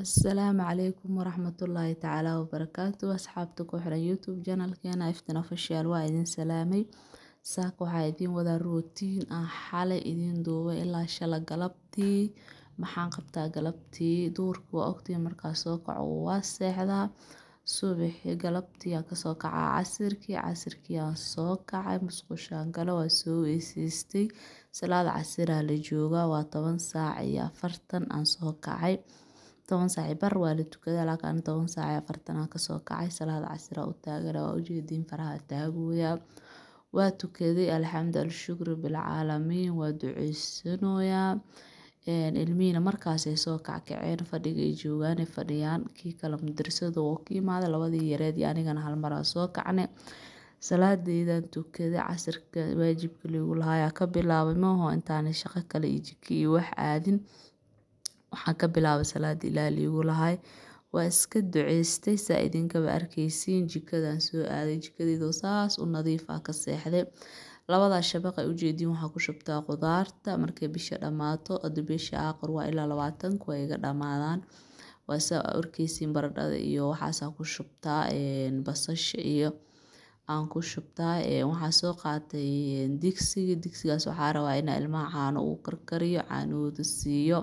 Asalaamu calaykum waraxmatullaahi tacaala wabarakaatu asxaabta ku xiran YouTube channelkeena Iftiin Official waa idin salaamay saaka waxaa idin wadaa rootiin aan xalay idiin duubay ilaa shala galabtii maxaan qabtaa galabtii duurka waa ogtiin markaa soo kaco waa seexdaa subaxii galabtii aan kasoo kacaa casirkii casirkii aan soo kacay musqushaan gale waa soo weysaystay salaada casiraa la joogaa waa toban saac iyo afartan aan soo kacay toban saac bar waa la lakin aniga toban saac iyo afartan aan kasokacay salada casir aa waa ah ujeedin faraha aa taagooya waa tukaday alxamdu alshukru bilcaalamiin waa duceysanoya ilmihiina markaasay soo kackaceen fadhiga ay joogaan fadhiyaan kii kale madrasada oo ka imaada labadii yareed anigana halmaraa soo kacnay salaadeydan tukada casirka waajibka liigu lahaayaa ka bilaabay maaho intaanay shaqo kale iyo jiko iyo wax aadin. Waxaan ka bilaabay salaad Ilaahay liigu lahay Waa iska duceystay saa idinkaba arkaysiin jikadan soo aaday jikadiido saas u nadiifa ah ka seexday. Labadaa shabaq ay u jeediin waxaa ku shubtaa qudaarta markay bisha dhammaato adoo bisha waa ilaa labaatan kuwa iga dhammaadaan. Waa saa arkaysiin baradhada iyo waxaasaa ku shubtaa basasha iyo aan kushubtaa waxaan soo qaatay digsiga digsigaas waxaan rabaa inaan ilmaha caano uu karkariyo caanahooda siiyo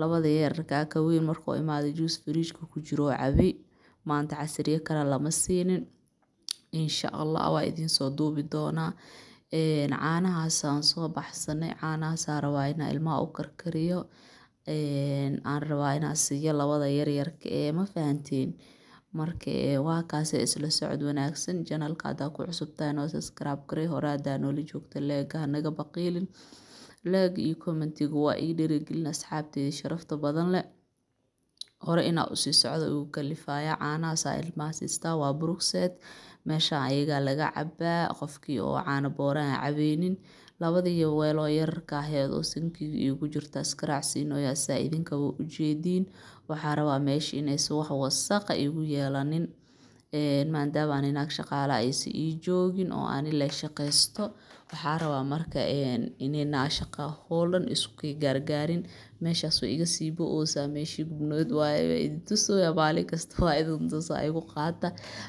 labada yaryar kaaka weyn markuu imaado juice fridge ku jiro cabay maanta casariye kale lama siinin insha allah waa idiin soo duubi doonaa caanahaasaan soo baxsanay caanahaas rabaa inaan ilmaha u karkariyo aan rabaa inaan siiyo labada yaryarka ee ma fahanteen marka waa kaasee isla socod wanaagsan janalka hadaa ku cusubtahay noo subscribe garee hore hadaa noola joogta leega naga baqiilin leeg iyo commentiga waa ii dhiirigelin asxaabteeda sharafta badan leh hore ina usisocdo igu kalifaya caanahas aa ilmaha siista waa brugset meshan ayagaa laga cabaa qofkii oo caano boora aan cabeynin labadii weeloo oo yararka aheed oo sinkiga igu jirta iskaracsiinoya saa idinkaba ujeedin waxaa rabaa meesha inaysa wax wasaqa ah igu yeelanin maadaama aan naag shaqaala aysan ii joogin oo aan ila shaqeysto waxaa rabaa marka inay shaqa hawl dhan isku gargaarin meeshas iga sii bo'oosa meeshii gubnood waaye idin tusooya maalin kasta waa idin tusaa igu qaata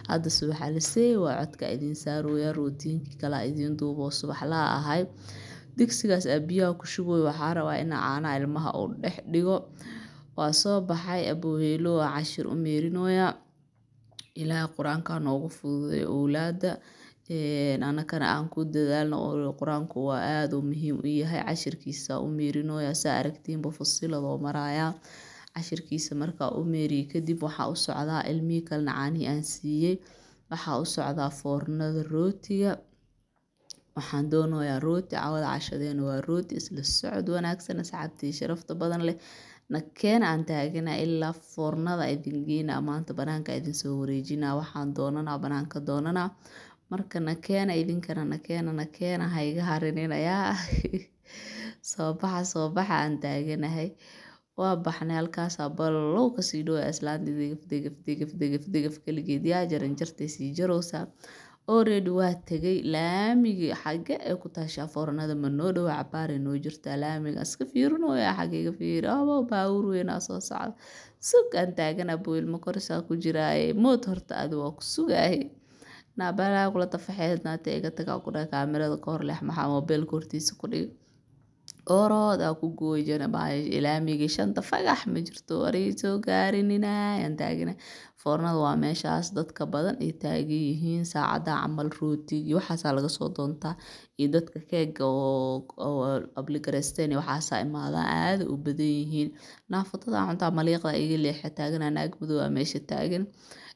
hadda subaxa la seey waa codka idin saarooya rootiyinkii kalaa idin duuboo subaxlaha ahay digsigaas aa biyaha ku shubooya waxaa rabaa inaa caanaha ilmaha u dhex dhigo waa soo baxay abooheelo cashir u meerinooyaa Ilaahay quranka ha noogu fududeeyo owlaada anakana aan ku dadaalno oo quranka waa aad uu muhiim u yahay cashirkiisa u meerinoya saa aragtiin fasilada u cashirkiisa markaa u meeriyo kadib waxaa u socdaa ilmihii kalena caanihii aan siiyey waxaa u socdaa foornada rootiga waxaan doonayaa rooti cawada cashadeena waa rooti isla socod wanaagsan asxaabtey sharafta badan leh nakeen aan taagana ilaa foornada idin geyna maanta banaanka idin soo wareejina waxaan doonana banaanka doonana marka nakeena idinkana nakeena nakeena ha harininayaa soo baxa soo baxa aan taaganahay waa baxnay halkaasaa ballow kasii dhowaa islaanta degaf degaf degaf degaf degaf keligeed yaa jaran jartay sii jarowsaa already waa tegay laamigii xagge ay ku taashaa foornada ma noo dhowaa cabaare noo jirtaa laamiga iska fiirinoyaa xaggayga fiiri abo oh, baawur weynaa soo socda sugaan taagana buu ilmo korisaa ku jiraaye mood horta adi waa ku sugaaye naabalaa kula tafaxeednaata iga tagaa ku dhaha kaamirada ka hor leex maxaa moobeelka hortiisa ku dhigay oroodaa ku gooyjana laamiga shanta fagax ma jirto waray soo gaarinina aan taagina foornada waa meeshaas dadka badan ay taagan yihiin saacada camal rootiga iyo laga soo doontaa iyo dadka keega oo abligareysteen waxaasaa imaadaan aada u badan yihiin naafatada cuntaa maliiqda iga leexa taaganaa naag madow meesha taagan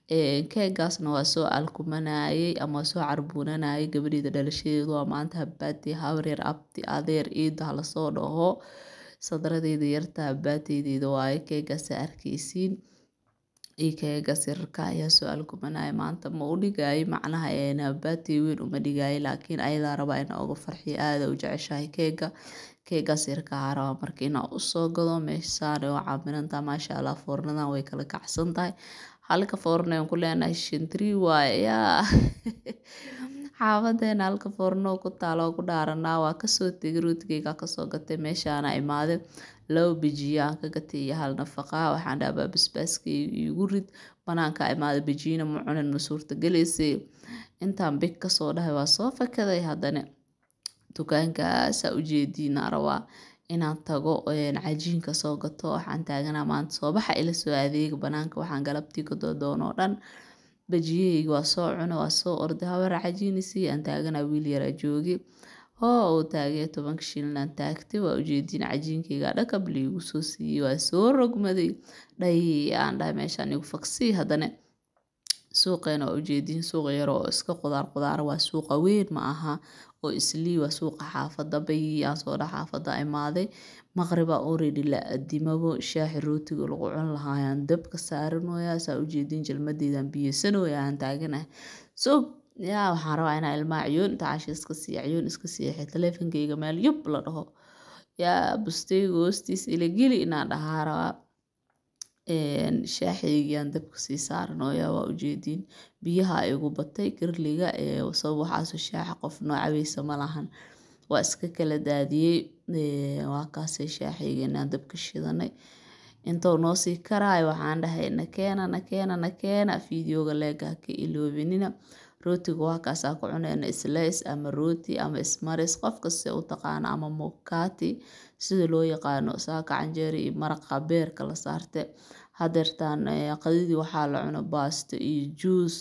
keegaasna waa soo alkumanayay ama soo carbunanayay gabadheyda dhalashadeedu waa maanta habbaatay habaryar abti adeer iida hala dhaho sadaradeeda yarta habbaateydeeda waaye keegaasa arkeysiin iyo keegaas yararka ayaa soo alkumanaya maanta ma u dhigaayo macnaha een habbaatey weyn uma dhigaayo laakiin ayadaa rabaa inaa uga farxiyo aada u jeceshahay keega keegaas yarka rabaa marka inaa usoo gado meeshasaane waa caamirantaa maasha allah foornadan way kala kacsan tahay halka foorne aan ku leenahay shan three waaye xaafadeena halka foorno ku taalo ku dhaaranaa waa kasoo tegay rootigeyga kasoo gatay meeshaana imaade laba bejiyaan ka gatay iyo hal nafaqa waxaan dhahabaa basbaaskeyga igu rid banaanka imaada bejiyina ma cunin ma suurtagelaysay intaan big kasoo dhahay waa soo fakaday haddana dukaankaasa ujeediina rabaa inaan tago eh, cajiinka soo gato waxaan taaganaa maanta soobaxa ila soo adeega banaanka waxaan galabtii gadoo doono dhan bajiyahayga waa soo cuno waa soo orday habara cajiinisi aan taaganaa wiil yaraa joogi hoo uu taagay tobanka shilinan taagtay waa ujeediin cajiinkayga dhakabli soo siiyey waa soo rogmaday dhayi aan dhahay meeshaan igu fagsii haddane suuqeena oo ujeedin suuq yar oo iska qudaar qudaar waye suuqa weyn ma aha oo islii waye suuqa xaafada baygi aan soo dhax xaafada imaade maqrib aa la aadimabo shaahi rootiga lagu cuni lahaa ayaan dabka saaranoya saa ujeedin jalmadeydan biyeysanoya aan taaganahay so yaa waxaan rabaa inaan ilmaha ciyoon inta casha iska siiyo ciyoon iska seexiyo taleefankeyga meel yup ladhaho yaa busteyga hoostiisa ila geli inaan dhahaa rabaa shaaxeygan dabka sii saaran saaranoya waa ujeedin biyaha igu batay garliga sabab waxaas oo shaaxa qofna cabeysa malahan waa iska kala daadiyey waa kaasee shaaxeygana aan dabka shidane intuu sii karaayo waxaan dahayna nakeena nakeena nakeena fiidiyowga lega ha ka iloobinina rootiga wax kaas aa ku cuneyna islays ama rooti ama ismaris qof kasta u taqaano ama mukati sida loo yaqaano saaka canjeero iyo maraqa beerka la saarte hadeertaan qadadi waxaa la cuno baasto iyo juus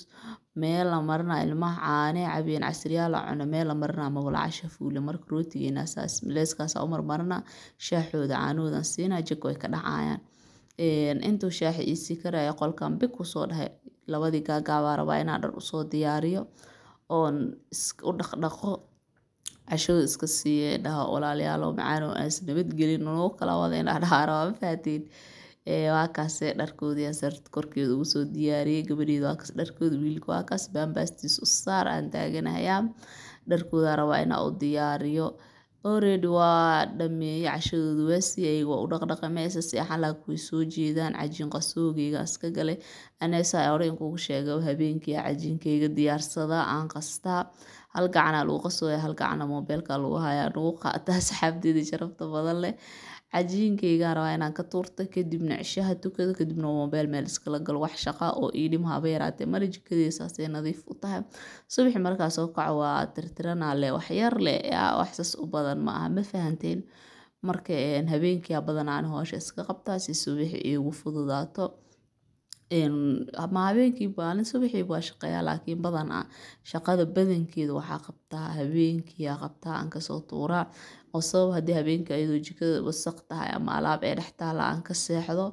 meel la ilmaha caaney cabayan casriyaal aa cuno meel la marina casha fuule marka rootigeena saas u marmarina shaahooda caanahooda siina jidka way ka dhacayaan intuu shaaha isii karaya qolkaan bik kusoo dhahe labadii gaagaabaa rabaa inaa dhar usoo diyaariyo oon u dhaqdhaqo cashadu iska siiya dhaha walaalayaalo macaano aas nabadgelin noo kala wada inaa dhahaa rabaa ma fahatiin dharkoodii sarta korkeeda ugu soo diyaariyay gabadheeda waakaas dharkooda wiilka waakaas baambaastiis u saar aan taaganahayaa dharkooda rabaa inaa u diyaariyo Orod waa dhameeye cashadoodii waasi ayago udhaqdhaqameesa si xalaag kuwii soo jeedan cajin qasogeyga iskagale anesa aya oranka sheege habeenki aya cajinkeyga diyaarsada aan qastaa hal gacan aa lagu qasoya hal gacana mobelka lagu hayaa nagu qaataa qaata asxabteyda sharafta badan leh cajiinkeygaan rabaa inaan ka tuurta kadibna cishaha tukada kadibna mobail meel iskala galo wax shaqa oo iidhima haba yaraatee male jikadeysaasay nadiif u tahay subaxi markaa soo kaca waa tirtiranaa leh waxyar leh waxsas u badan ma aha ma fahanteen marka habeenkiyaa badanaan hoosha iska qabtaa si subaxi iigu fududaato habeenkii maalin subaxii waa shaqeeyaa laakiin badan ah shaqada badankeeda waxaa qabtaa habeenkii qabtaa aan kasoo tuuraa oo sabab haddii habeenkii ayadoo jikada wasaq tahay ama alaab ee dhex taala aan ka seexdo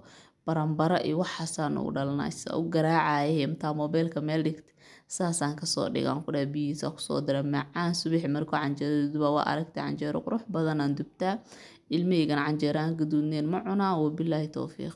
baranbara iyo waxaasaa nagu dhalanay u garaacaya intaa mobeelka meel dhigta saasaan kasoo dhigaan kudhaha biyihiisa kusoo dara macaan subaxi markuu canjeerada waa aragtay canjeero qurux badanaan dubtaa ilmahaygana canjeeraan gaduudneen ma cunaa wabilaahi towfiiq